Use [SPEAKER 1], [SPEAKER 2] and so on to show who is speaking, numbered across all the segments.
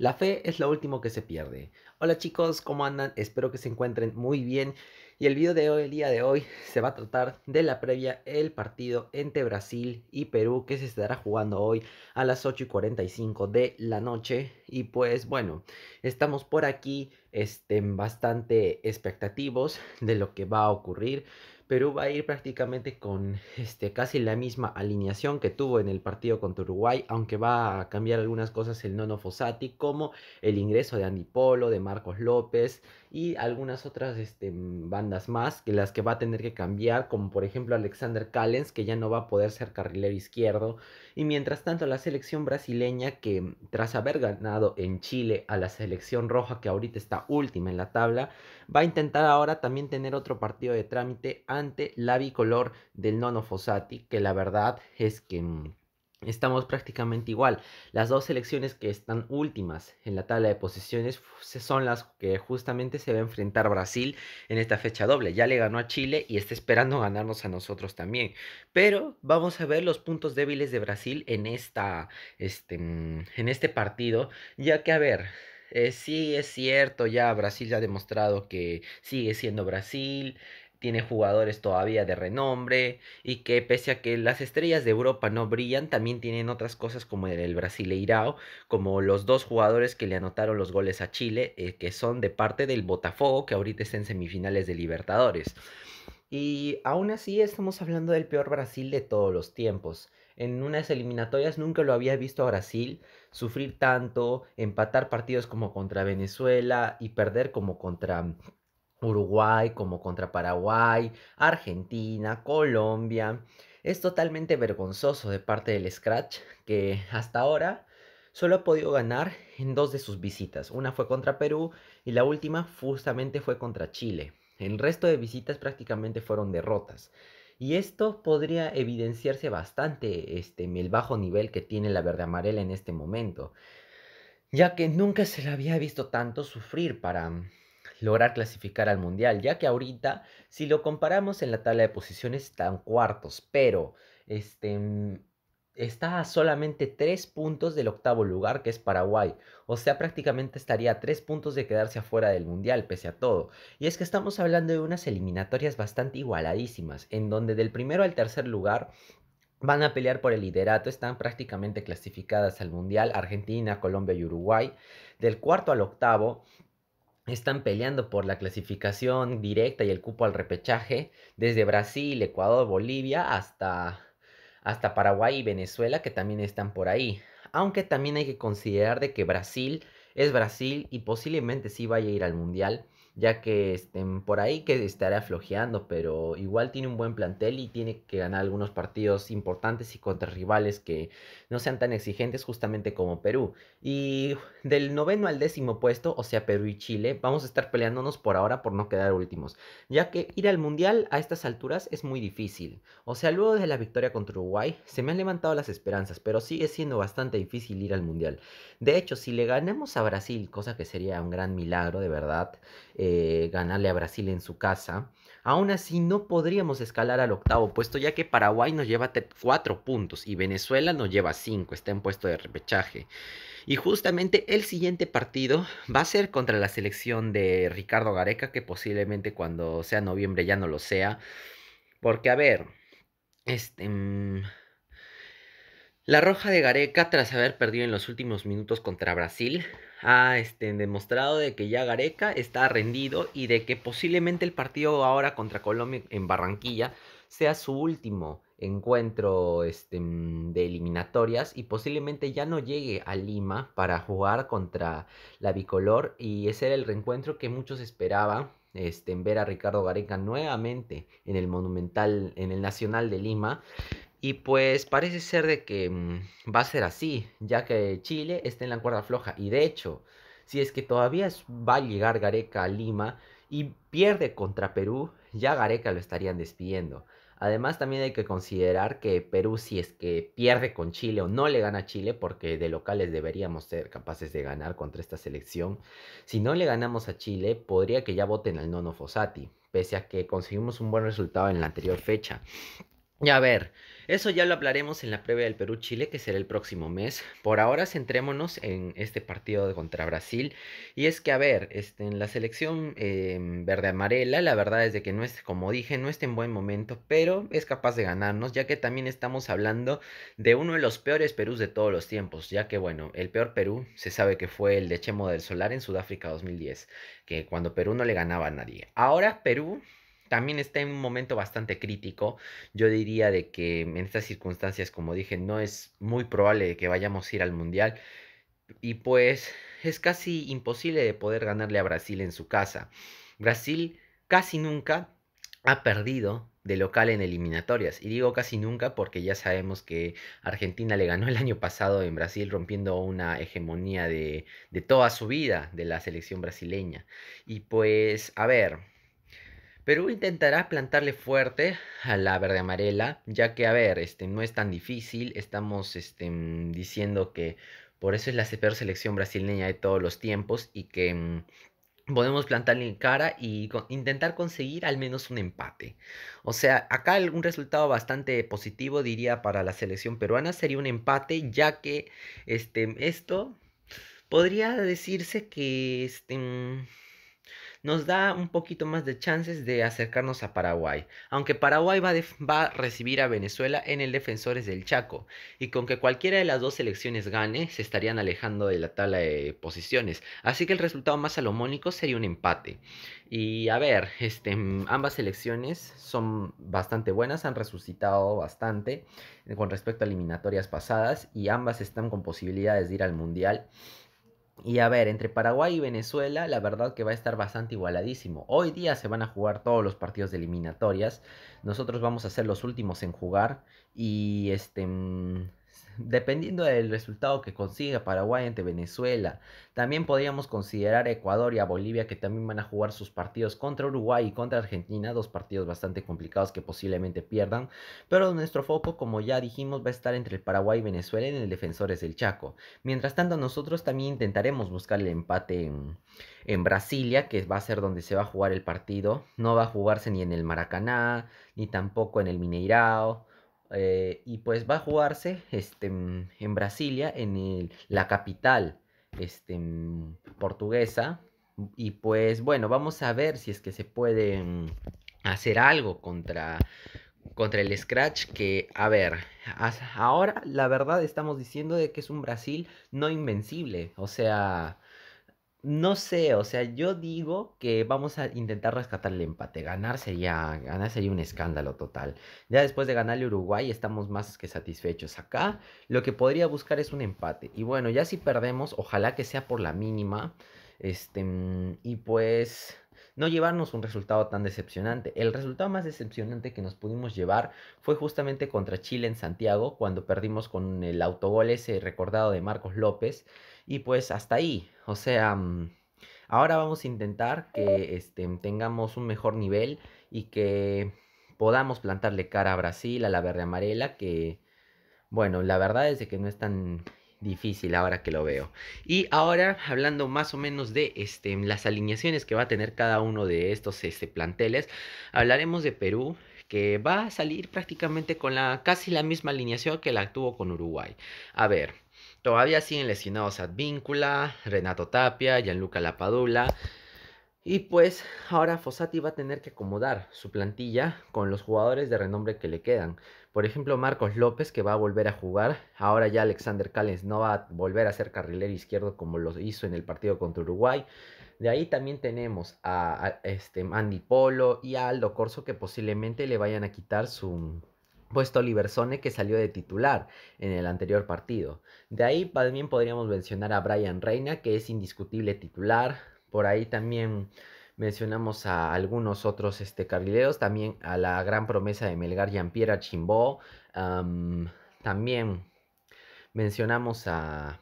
[SPEAKER 1] La fe es lo último que se pierde. Hola chicos, ¿cómo andan? Espero que se encuentren muy bien. Y el video de hoy, el día de hoy se va a tratar de la previa el partido entre Brasil y Perú que se estará jugando hoy a las 8 y 45 de la noche. Y pues bueno, estamos por aquí estén bastante expectativos de lo que va a ocurrir. Perú va a ir prácticamente con este, casi la misma alineación que tuvo en el partido contra Uruguay, aunque va a cambiar algunas cosas el nono Fossati, como el ingreso de Andy Polo, de Marcos López y algunas otras este, mm, bandas más que las que va a tener que cambiar, como por ejemplo Alexander Callens, que ya no va a poder ser carrilero izquierdo. Y mientras tanto, la selección brasileña, que tras haber ganado en Chile a la selección roja, que ahorita está última en la tabla, va a intentar ahora también tener otro partido de trámite ante la bicolor del Nono Fossati, que la verdad es que mm, estamos prácticamente igual. Las dos selecciones que están últimas en la tabla de posiciones son las que justamente se va a enfrentar Brasil en esta fecha doble. Ya le ganó a Chile y está esperando ganarnos a nosotros también. Pero vamos a ver los puntos débiles de Brasil en esta este mm, en este partido, ya que a ver, eh, sí es cierto, ya Brasil ya ha demostrado que sigue siendo Brasil, tiene jugadores todavía de renombre y que pese a que las estrellas de Europa no brillan, también tienen otras cosas como el brasileirao, como los dos jugadores que le anotaron los goles a Chile, eh, que son de parte del Botafogo, que ahorita está en semifinales de Libertadores. Y aún así estamos hablando del peor Brasil de todos los tiempos. En unas eliminatorias nunca lo había visto a Brasil sufrir tanto, empatar partidos como contra Venezuela y perder como contra Uruguay, como contra Paraguay, Argentina, Colombia. Es totalmente vergonzoso de parte del Scratch que hasta ahora solo ha podido ganar en dos de sus visitas. Una fue contra Perú y la última justamente fue contra Chile. El resto de visitas prácticamente fueron derrotas. Y esto podría evidenciarse bastante este, el bajo nivel que tiene la verde amarela en este momento, ya que nunca se la había visto tanto sufrir para mm, lograr clasificar al mundial, ya que ahorita, si lo comparamos en la tabla de posiciones, están cuartos, pero este, mm, está a solamente tres puntos del octavo lugar, que es Paraguay. O sea, prácticamente estaría a tres puntos de quedarse afuera del Mundial, pese a todo. Y es que estamos hablando de unas eliminatorias bastante igualadísimas, en donde del primero al tercer lugar van a pelear por el liderato, están prácticamente clasificadas al Mundial, Argentina, Colombia y Uruguay. Del cuarto al octavo están peleando por la clasificación directa y el cupo al repechaje, desde Brasil, Ecuador, Bolivia hasta hasta Paraguay y Venezuela que también están por ahí. Aunque también hay que considerar de que Brasil es Brasil y posiblemente sí vaya a ir al Mundial ya que estén por ahí que estará flojeando, pero igual tiene un buen plantel y tiene que ganar algunos partidos importantes y contra rivales que no sean tan exigentes justamente como Perú. Y del noveno al décimo puesto, o sea Perú y Chile, vamos a estar peleándonos por ahora por no quedar últimos, ya que ir al Mundial a estas alturas es muy difícil. O sea, luego de la victoria contra Uruguay, se me han levantado las esperanzas, pero sigue siendo bastante difícil ir al Mundial. De hecho, si le ganamos a Brasil, cosa que sería un gran milagro de verdad, eh, ganarle a Brasil en su casa. Aún así, no podríamos escalar al octavo puesto, ya que Paraguay nos lleva cuatro puntos y Venezuela nos lleva cinco, está en puesto de repechaje. Y justamente el siguiente partido va a ser contra la selección de Ricardo Gareca, que posiblemente cuando sea noviembre ya no lo sea. Porque, a ver, este. Mm, la roja de Gareca, tras haber perdido en los últimos minutos contra Brasil, ha ah, este, demostrado de que ya Gareca está rendido y de que posiblemente el partido ahora contra Colombia en Barranquilla sea su último encuentro este, mm, de eliminatorias y posiblemente ya no llegue a Lima para jugar contra la bicolor y ese era el reencuentro que muchos esperaban este, ver a Ricardo Gareca nuevamente en el Monumental, en el Nacional de Lima y pues parece ser de que mm, va a ser así, ya que Chile está en la cuerda floja. Y de hecho, si es que todavía va a llegar Gareca a Lima y pierde contra Perú, ya Gareca lo estarían despidiendo. Además también hay que considerar que Perú si es que pierde con Chile o no le gana a Chile, porque de locales deberíamos ser capaces de ganar contra esta selección, si no le ganamos a Chile podría que ya voten al nono Fossati, pese a que conseguimos un buen resultado en la anterior fecha. Y a ver, eso ya lo hablaremos en la previa del Perú-Chile, que será el próximo mes. Por ahora centrémonos en este partido contra Brasil. Y es que, a ver, este, en la selección em, verde-amarela, la verdad es de que no es, como dije, no está en buen momento, pero es capaz de ganarnos, ya que también estamos hablando de uno de los peores Perús de todos los tiempos, ya que, bueno, el peor Perú se sabe que fue el de Chemo del Solar en Sudáfrica 2010, que cuando Perú no le ganaba a nadie. Ahora Perú también está en un momento bastante crítico. Yo diría de que en estas circunstancias, como dije, no es muy probable que vayamos a ir al Mundial. Y pues es casi imposible de poder ganarle a Brasil en su casa. Brasil casi nunca ha perdido de local en eliminatorias. Y digo casi nunca porque ya sabemos que Argentina le ganó el año pasado en Brasil rompiendo una hegemonía de, de toda su vida de la selección brasileña. Y pues, a ver, Perú intentará plantarle fuerte a la verde amarela, ya que, a ver, este, no es tan difícil. Estamos este, mm, diciendo que por eso es la peor selección brasileña de todos los tiempos y que mm, podemos plantarle cara y intentar conseguir al menos un empate. O sea, acá un resultado bastante positivo diría para la selección peruana sería un empate, ya que este, esto podría decirse que este, mm, nos da un poquito más de chances de acercarnos a Paraguay. Aunque Paraguay va, a recibir a Venezuela en el Defensores del Chaco. Y con que cualquiera de las dos selecciones gane, se estarían alejando de la tabla de posiciones. Así que el resultado más salomónico sería un empate. Y a ver, este, mm, ambas selecciones son bastante buenas, han resucitado bastante eh, con respecto a eliminatorias pasadas y ambas están con posibilidades de ir al Mundial. Y a ver, entre Paraguay y Venezuela, la verdad que va a estar bastante igualadísimo. Hoy día se van a jugar todos los partidos de eliminatorias. Nosotros vamos a ser los últimos en jugar. Y este mm, dependiendo del resultado que consiga Paraguay ante Venezuela. También podríamos considerar a Ecuador y a Bolivia que también van a jugar sus partidos contra Uruguay y contra Argentina, dos partidos bastante complicados que posiblemente pierdan, pero nuestro foco, como ya dijimos, va a estar entre el Paraguay y Venezuela en el Defensores del Chaco. Mientras tanto, nosotros también intentaremos buscar el empate en, en Brasilia, que va a ser donde se va a jugar el partido. No va a jugarse ni en el Maracaná, ni tampoco en el Mineirao eh, y pues va a jugarse este, en Brasilia, en la capital este, mm, portuguesa. Y pues bueno, vamos a ver si es que se puede mm, hacer algo contra, contra el Scratch que, a ver, ahora la verdad estamos diciendo de que es un Brasil no invencible. O sea, no sé, o sea, yo digo que vamos a intentar rescatar el empate. Ganar sería, ganar sería un escándalo total. Ya después de ganarle Uruguay estamos más que satisfechos. Acá lo que podría buscar es un empate. Y bueno, ya si perdemos, ojalá que sea por la mínima. Este, mm, y pues no llevarnos un resultado tan decepcionante. El resultado más decepcionante que nos pudimos llevar fue justamente contra Chile en Santiago, cuando perdimos con el autogol ese recordado de Marcos López. Y pues hasta ahí, o sea... Mm, ahora vamos a intentar que este, tengamos un mejor nivel y que podamos plantarle cara a Brasil, a la verde amarela, que, bueno, la verdad es que no es tan difícil ahora que lo veo. Y ahora hablando más o menos de este, las alineaciones que va a tener cada uno de estos este, planteles, hablaremos de Perú, que va a salir prácticamente con la, casi la misma alineación que la tuvo con Uruguay. A ver, todavía siguen lesionados Advíncula, Renato Tapia, Gianluca Lapadula. Y pues ahora Fossati va a tener que acomodar su plantilla con los jugadores de renombre que le quedan. Por ejemplo, Marcos López que va a volver a jugar. Ahora ya Alexander Callens no va a volver a ser carrilero izquierdo como lo hizo en el partido contra Uruguay. De ahí también tenemos a, este, Andy Polo y a Aldo Corso que posiblemente le vayan a quitar su, puesto Oliver Sone que salió de titular en el anterior partido. De ahí también podríamos mencionar a Brian Reina que es indiscutible titular, por ahí también mencionamos a algunos otros este, carrileros, también a la gran promesa de Melgar Yampiera Chimbó, también mencionamos a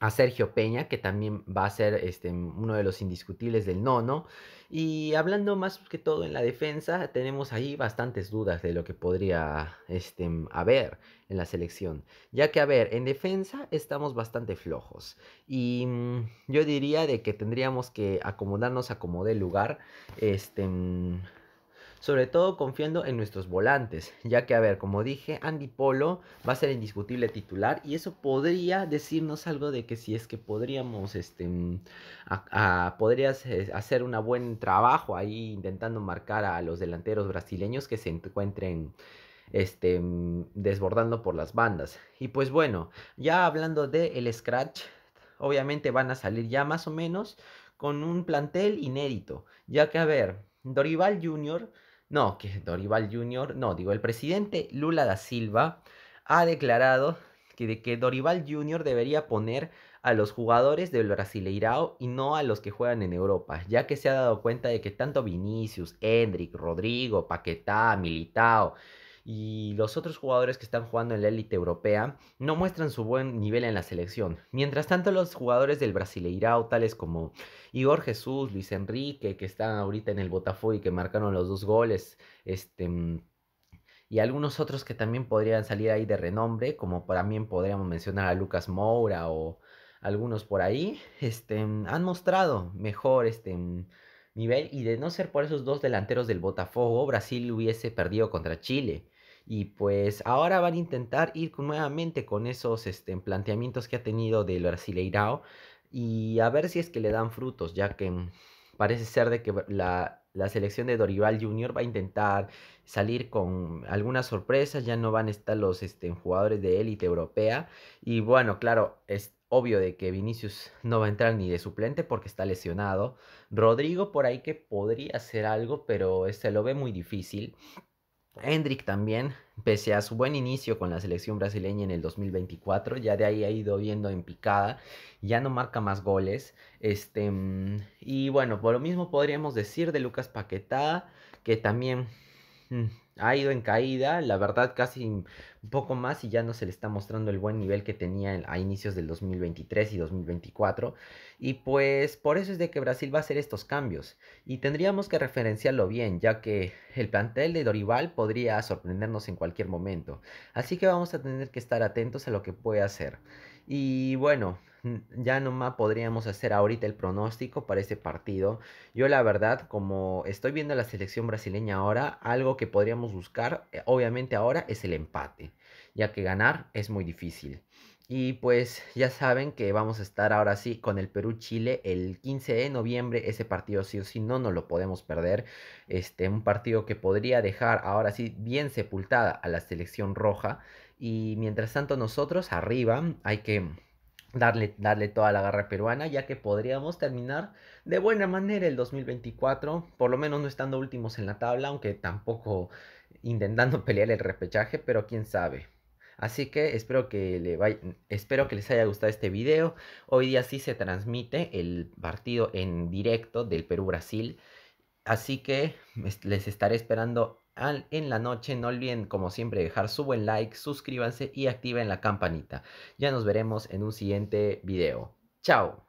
[SPEAKER 1] a Sergio Peña, que también va a ser este, uno de los indiscutibles del nono. Y hablando más que todo en la defensa, tenemos ahí bastantes dudas de lo que podría este, haber en la selección. Ya que, a ver, en defensa estamos bastante flojos. Y mm, yo diría de que tendríamos que acomodarnos a como dé lugar. Este mm, sobre todo confiando en nuestros volantes, ya que, a ver, como dije, Andy Polo va a ser indiscutible titular y eso podría decirnos algo de que si es que podríamos, este, mm, podrías eh, hacer un buen trabajo ahí intentando marcar a los delanteros brasileños que se encuentren este, mm, desbordando por las bandas. Y pues bueno, ya hablando de el scratch, obviamente van a salir ya más o menos con un plantel inédito, ya que a ver, Dorival Jr. No, que Dorival Jr., no, digo, el presidente Lula da Silva ha declarado que, de que Dorival Jr. debería poner a los jugadores del Brasileirao y no a los que juegan en Europa, ya que se ha dado cuenta de que tanto Vinicius, Hendrik, Rodrigo, Paquetá, Militao, y los otros jugadores que están jugando en la élite europea no muestran su buen nivel en la selección. Mientras tanto, los jugadores del Brasileirao, tales como Igor Jesús, Luis Enrique, que están ahorita en el Botafogo y que marcaron los dos goles, este mm, y algunos otros que también podrían salir ahí de renombre, como también podríamos mencionar a Lucas Moura o algunos por ahí, este, mm, han mostrado mejor este mm, nivel y de no ser por esos dos delanteros del Botafogo, Brasil hubiese perdido contra Chile. Y pues ahora van a intentar ir nuevamente con esos este, planteamientos que ha tenido del Brasileirao y a ver si es que le dan frutos, ya que mm, parece ser de que la, selección de Dorival Jr. va a intentar salir con algunas sorpresas, ya no van a estar los este, jugadores de élite europea. Y bueno, claro, es obvio de que Vinicius no va a entrar ni de suplente porque está lesionado. Rodrigo por ahí que podría hacer algo, pero se lo ve muy difícil. Hendrik también, pese a su buen inicio con la selección brasileña en el 2024, ya de ahí ha ido viendo en picada, ya no marca más goles. Este, y bueno, por lo mismo podríamos decir de Lucas Paquetá, que también mm, ha ido en caída, la verdad casi un poco más y ya no se le está mostrando el buen nivel que tenía a inicios del 2023 y 2024. Y pues por eso es de que Brasil va a hacer estos cambios. Y tendríamos que referenciarlo bien, ya que el plantel de Dorival podría sorprendernos en cualquier momento. Así que vamos a tener que estar atentos a lo que puede hacer. Y bueno, ya nomás podríamos hacer ahorita el pronóstico para ese partido. Yo la verdad, como estoy viendo la selección brasileña ahora, algo que podríamos buscar, eh, obviamente ahora, es el empate, ya que ganar es muy difícil. Y pues ya saben que vamos a estar ahora sí con el Perú-Chile el 15 de noviembre. Ese partido sí o sí no nos lo podemos perder. Este, un partido que podría dejar ahora sí bien sepultada a la selección roja. Y mientras tanto nosotros arriba hay que darle, darle toda la garra peruana, ya que podríamos terminar de buena manera el 2024, por lo menos no estando últimos en la tabla, aunque tampoco intentando pelear el repechaje, pero quién sabe. Así que espero que, espero que les haya gustado este video. Hoy día sí se transmite el partido en directo del Perú-Brasil. Así que este, les estaré esperando en la noche. No olviden, como siempre, dejar su buen like, suscríbanse y activen la campanita. Ya nos veremos en un siguiente video. Chao.